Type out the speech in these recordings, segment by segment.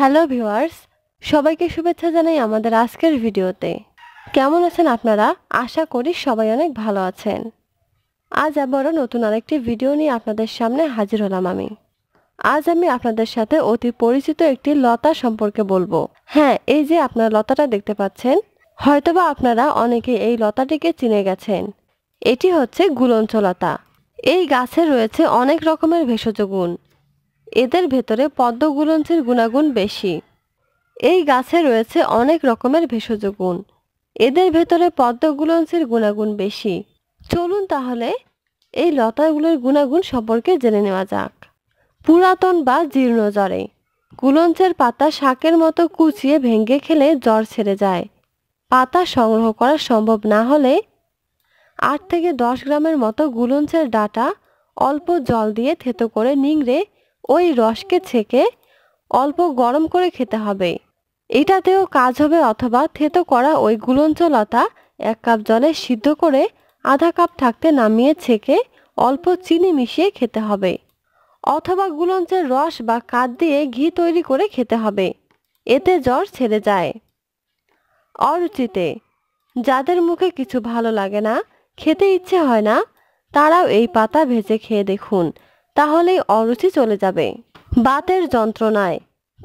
hello viewers সবাইকে শুভেচ্ছা জানাই আমাদের আজকের ভিডিওতে কেমন আছেন আপনারা আশা করি সবাই অনেক ভালো আছেন আজ আবারও নতুন আরেকটি ভিডিও নিয়ে আপনাদের সামনে হাজির হলাম আমি আজ আমি আপনাদের সাথে অতি পরিচিত একটি লতা সম্পর্কে বলবো হ্যাঁ এই যে আপনার লতাটা দেখতে পাচ্ছেন হয়তোবা আপনারা অনেকে এই লতাটিকে চিনে গেছেন এটি হচ্ছে গুলঞ্চলতা এই গাছে রয়েছে অনেক রকমের ভেষজ গুণ এদের ভেতরে পদ্মগুলঞ্চের গুণাগুণ বেশি এই গাছে রয়েছে অনেক রকমের ভেষজ গুণ এদের ভেতরে পদ্মগুলঞ্চের গুণাগুণ বেশি চলুন তাহলে এই লতাগুলোর গুণাগুণ সম্পর্কে জেনে নেওয়া যাক পুরাতন বা জীর্ণ জ্বরে গুলঞ্চের পাতা শাকের মতো কুচিয়ে ভেঙে খেলে জ্বর ছেড়ে যায় পাতা সংগ্রহ করা সম্ভব না হলে আট থেকে দশ গ্রামের মতো গুলঞ্চের ডাটা অল্প জল দিয়ে থেতো করে নিংড়ে ওই রসকে ছেঁকে অল্প গরম করে খেতে হবে এটাতেও কাজ হবে অথবা থেতো করা ওই গুলঞ্চ লতা এক কাপ জলে সিদ্ধ করে আধা কাপ থাকতে নামিয়ে ছেঁকে অল্প চিনি মিশিয়ে খেতে হবে অথবা গুলঞ্চের রস বা কাঠ দিয়ে ঘি তৈরি করে খেতে হবে এতে জ্বর ছেড়ে যায় অরুচিতে যাদের মুখে কিছু ভালো লাগে না খেতে ইচ্ছে হয় না তারাও এই পাতা ভেজে খেয়ে দেখুন তাহলেই অরুচি চলে যাবে বাতের যন্ত্রণায়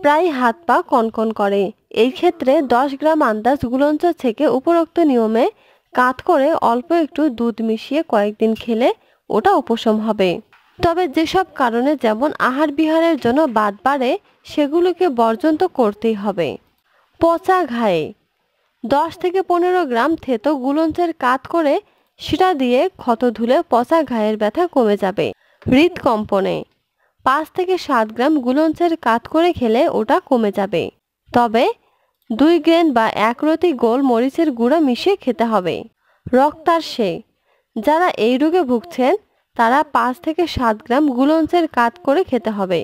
প্রায় হাত পা কনকন করে এই ক্ষেত্রে দশ গ্রাম আন্দাজ গুলঞ্চ থেকে উপরোক্ত নিয়মে কাত করে অল্প একটু দুধ মিশিয়ে কয়েকদিন খেলে ওটা উপশম হবে তবে যেসব কারণে যেমন আহার বিহারের জন্য বাদ বাড়ে সেগুলোকে বর্জন তো করতেই হবে পচা ঘায়ে দশ থেকে পনেরো গ্রাম থেতো গুলঞ্চের কাত করে সেটা দিয়ে ক্ষত ধুলে পচা ঘায়ের ব্যথা কমে যাবে হৃদকম্পনে পাঁচ থেকে সাত গ্রাম গুলঞ্চের কাত করে খেলে ওটা কমে যাবে তবে দুই গ্রেন বা একরতি গোল মরিচের গুঁড়া মিশিয়ে খেতে হবে রক্তার্শে যারা এই রোগে ভুগছেন তারা পাঁচ থেকে সাত গ্রাম গুলঞ্চের কাত করে খেতে হবে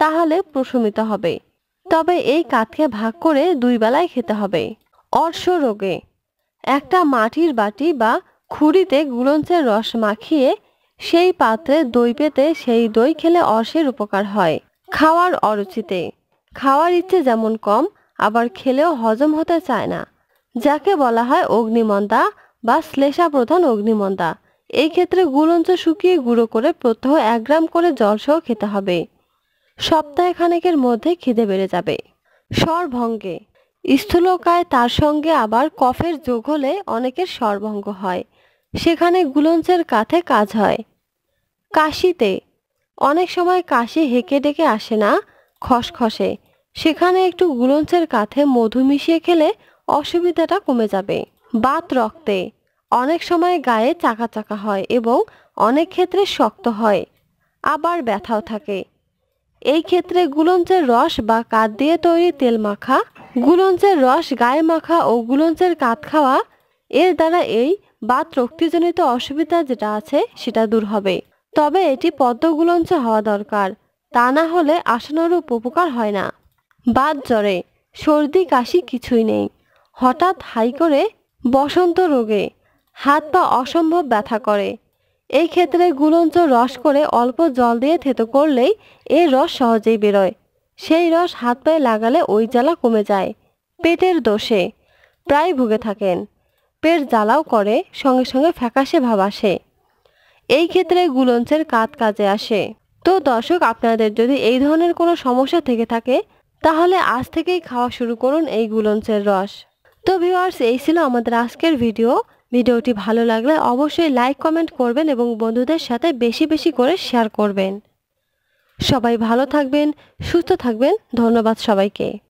তাহলে প্রশমিত হবে তবে এই কাতকে ভাগ করে দুই বেলায় খেতে হবে অর্শ রোগে একটা মাটির বাটি বা খুঁড়িতে গুলঞ্চের রস মাখিয়ে সেই পাত্রে দই পেতে সেই দই খেলে অসের উপকার হয় খাওয়ার অরুচিতে খাওয়ার ইচ্ছে যেমন কম আবার খেলেও হজম হতে চায় না যাকে বলা হয় অগ্নিমন্দা বা শ্লেষা প্রধান অগ্নিমন্দা এই ক্ষেত্রে গুলঞ্চ শুকিয়ে গুঁড়ো করে প্রত্যহ এক গ্রাম করে জলসহ খেতে হবে সপ্তাহে খানেকের মধ্যে খিদে বেড়ে যাবে স্বরভঙ্গে স্থূলকায় তার সঙ্গে আবার কফের যোগ হলে অনেকের স্বরভঙ্গ হয় সেখানে গুলঞ্চের কাঁথে কাজ হয় কাশিতে অনেক সময় কাশি হেঁকে ডেকে আসে না খসখসে সেখানে একটু গুলঞ্চের কাথে মধু মিশিয়ে খেলে অসুবিধাটা কমে যাবে বাত রক্তে অনেক সময় গায়ে চাকা চাকা হয় এবং অনেক ক্ষেত্রে শক্ত হয় আবার ব্যথাও থাকে এই ক্ষেত্রে গুলঞ্চের রস বা কাত দিয়ে তৈরি তেল মাখা গুলঞ্চের রস গায়ে মাখা ও গুলঞ্চের কাত খাওয়া এর দ্বারা এই বাত রক্তিজনিত অসুবিধা যেটা আছে সেটা দূর হবে তবে এটি পদ্মগুলঞ্চ হওয়া দরকার তা না হলে আসানোরূপ উপকার হয় না বাদ জ্বরে সর্দি কাশি কিছুই নেই হঠাৎ হাই করে বসন্ত রোগে হাত পা অসম্ভব ব্যথা করে এই ক্ষেত্রে গুলঞ্চ রস করে অল্প জল দিয়ে থেতো করলেই এর রস সহজেই বেরোয় সেই রস হাত পায়ে লাগালে ওই জ্বালা কমে যায় পেটের দোষে প্রায় ভুগে থাকেন পেট জ্বালাও করে সঙ্গে সঙ্গে ফ্যাকাশে ভাব আসে এই ক্ষেত্রে গুলঞ্চের কাত কাজে আসে তো দর্শক আপনাদের যদি এই ধরনের কোনো সমস্যা থেকে থাকে তাহলে আজ থেকেই খাওয়া শুরু করুন এই গুলঞ্চের রস তো ভিউয়ার্স এই ছিল আমাদের আজকের ভিডিও ভিডিওটি ভালো লাগলে অবশ্যই লাইক কমেন্ট করবেন এবং বন্ধুদের সাথে বেশি বেশি করে শেয়ার করবেন সবাই ভালো থাকবেন সুস্থ থাকবেন ধন্যবাদ সবাইকে